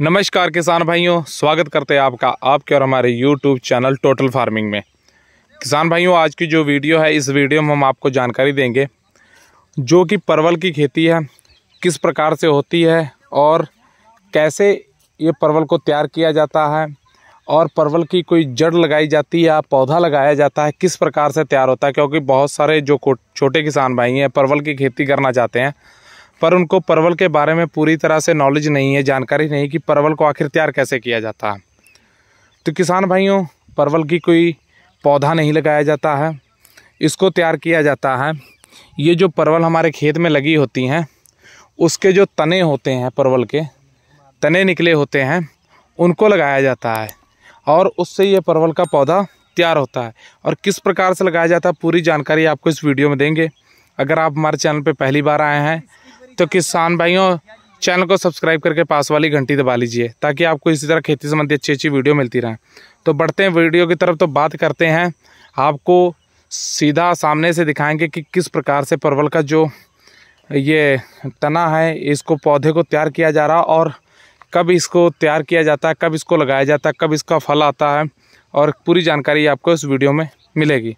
नमस्कार किसान भाइयों स्वागत करते हैं आपका आपके और हमारे यूट्यूब चैनल टोटल फार्मिंग में किसान भाइयों आज की जो वीडियो है इस वीडियो में हम आपको जानकारी देंगे जो कि परवल की खेती है किस प्रकार से होती है और कैसे ये परवल को तैयार किया जाता है और परवल की कोई जड़ लगाई जाती है पौधा लगाया जाता है किस प्रकार से तैयार होता है क्योंकि बहुत सारे जो छोटे किसान भाई हैं परवल की खेती करना चाहते हैं पर उनको परवल के बारे में पूरी तरह से नॉलेज नहीं है जानकारी नहीं कि परवल को आखिर तैयार कैसे किया जाता है तो किसान भाइयों परवल की कोई पौधा नहीं लगाया जाता है इसको तैयार किया जाता है ये जो परवल हमारे खेत में लगी होती हैं उसके जो तने होते हैं परवल के तने निकले होते हैं उनको लगाया जाता है और उससे ये परवल का पौधा तैयार होता है और किस प्रकार से लगाया जाता है पूरी जानकारी आपको इस वीडियो में देंगे अगर आप हमारे चैनल पर पहली बार आए हैं तो किसान भाइयों चैनल को सब्सक्राइब करके पास वाली घंटी दबा लीजिए ताकि आपको इसी तरह खेती संबंधी अच्छी अच्छी वीडियो मिलती रहे तो बढ़ते हैं वीडियो की तरफ तो बात करते हैं आपको सीधा सामने से दिखाएंगे कि किस प्रकार से परवल का जो ये तना है इसको पौधे को तैयार किया जा रहा और कब इसको तैयार किया जाता है कब इसको लगाया जाता है कब इसका फल आता है और पूरी जानकारी आपको इस वीडियो में मिलेगी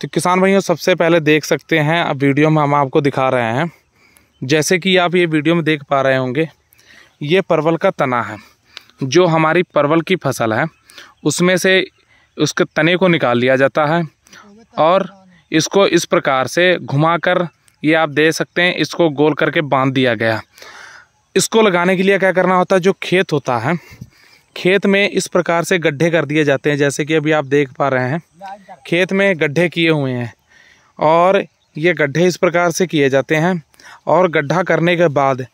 तो किसान भाइयों सबसे पहले देख सकते हैं अब वीडियो में हम आपको दिखा रहे हैं जैसे कि आप ये वीडियो में देख पा रहे होंगे ये परवल का तना है जो हमारी परवल की फसल है उसमें से उसके तने को निकाल लिया जाता है और इसको इस प्रकार से घुमाकर ये आप दे सकते हैं इसको गोल करके बांध दिया गया इसको लगाने के लिए क्या करना होता है जो खेत होता है खेत में इस प्रकार से गड्ढे कर दिए जाते हैं जैसे कि अभी आप देख पा रहे हैं खेत में गड्ढे किए हुए हैं और ये गड्ढे इस प्रकार से किए जाते हैं और गड्ढा करने के बाद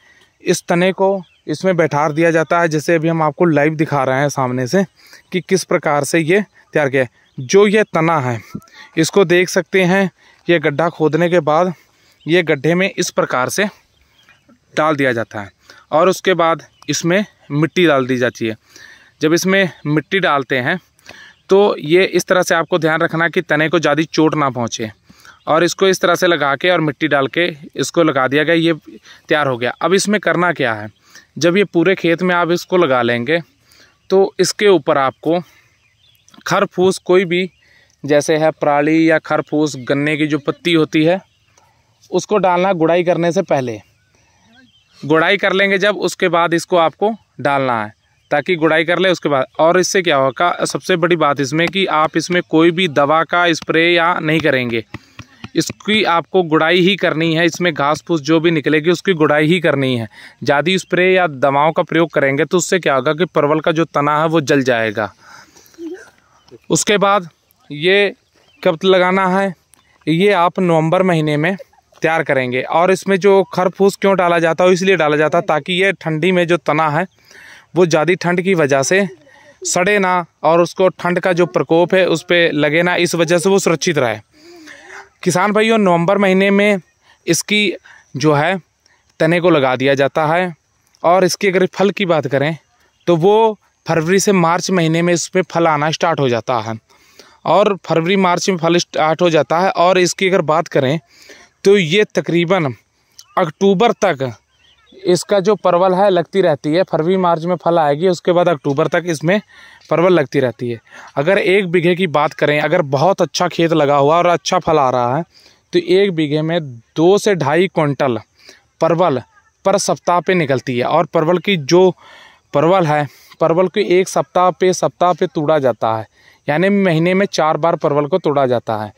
इस तने को इसमें बैठार दिया जाता है जैसे अभी हम आपको लाइव दिखा रहे हैं सामने से कि किस प्रकार से ये तैयार किया जो ये तना है इसको देख सकते हैं ये गड्ढा खोदने के बाद ये गड्ढे में इस प्रकार से डाल दिया जाता है और उसके बाद इसमें मिट्टी डाल दी जाती है जब इसमें मिट्टी डालते हैं तो ये इस तरह से आपको ध्यान रखना कि तने को ज़्यादा चोट ना पहुँचे और इसको इस तरह से लगा के और मिट्टी डाल के इसको लगा दिया गया ये तैयार हो गया अब इसमें करना क्या है जब ये पूरे खेत में आप इसको लगा लेंगे तो इसके ऊपर आपको खर फूस कोई भी जैसे है पराली या खर फूस गन्ने की जो पत्ती होती है उसको डालना गुड़ाई करने से पहले गुड़ाई कर लेंगे जब उसके बाद इसको आपको डालना है ताकि गुड़ाई कर ले उसके बाद और इससे क्या होगा सबसे बड़ी बात इसमें कि आप इसमें कोई भी दवा का स्प्रे या नहीं करेंगे इसकी आपको गुड़ाई ही करनी है इसमें घास फूस जो भी निकलेगी उसकी गुड़ाई ही करनी है ज़्यादा स्प्रे या दवाओं का प्रयोग करेंगे तो उससे क्या होगा कि परवल का जो तना है वो जल जाएगा उसके बाद ये कब लगाना है ये आप नवंबर महीने में तैयार करेंगे और इसमें जो खर फूस क्यों डाला जाता है इसलिए डाला जाता है ताकि ये ठंडी में जो तना है वो ज़्यादा ठंड की वजह से सड़े ना और उसको ठंड का जो प्रकोप है उस पर लगे ना इस वजह से वो सुरक्षित रहे किसान भाइयों नवंबर महीने में इसकी जो है तने को लगा दिया जाता है और इसकी अगर फल की बात करें तो वो फरवरी से मार्च महीने में इसमें फल आना स्टार्ट हो जाता है और फरवरी मार्च में फल स्टार्ट हो जाता है और इसकी अगर बात करें तो ये तकरीबन अक्टूबर तक इसका जो परवल है लगती रहती है फरवरी मार्च में फल आएगी उसके बाद अक्टूबर तक इसमें परवल लगती रहती है अगर एक बीघे की बात करें अगर बहुत अच्छा खेत लगा हुआ और अच्छा फल आ रहा है तो एक बीघे में दो से ढाई क्विंटल परवल पर सप्ताह पे निकलती है और परवल की जो परवल है परवल को एक सप्ताह पे सप्ताह पे तोड़ा जाता है यानी महीने में चार बार परवल को तोड़ा जाता है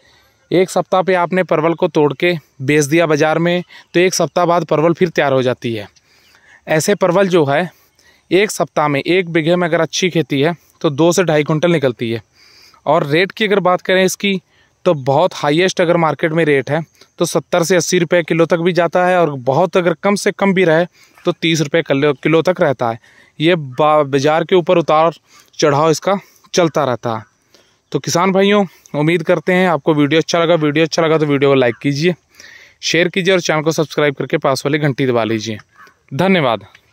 एक सप्ताह पे आपने परवल को तोड़ के बेच दिया बाज़ार में तो एक सप्ताह बाद परवल फिर तैयार हो जाती है ऐसे परवल जो है एक सप्ताह में एक बीघे में अगर अच्छी खेती है तो दो से ढाई कुंटल निकलती है और रेट की अगर बात करें इसकी तो बहुत हाईएस्ट अगर मार्केट में रेट है तो सत्तर से अस्सी रुपये किलो तक भी जाता है और बहुत अगर कम से कम भी रहे तो तीस रुपये किलो तक रहता है ये बाज़ार के ऊपर उतार चढ़ाव इसका चलता रहता है तो किसान भाइयों उम्मीद करते हैं आपको वीडियो अच्छा लगा वीडियो अच्छा लगा तो वीडियो को लाइक कीजिए शेयर कीजिए और चैनल को सब्सक्राइब करके पास वाली घंटी दबा लीजिए धन्यवाद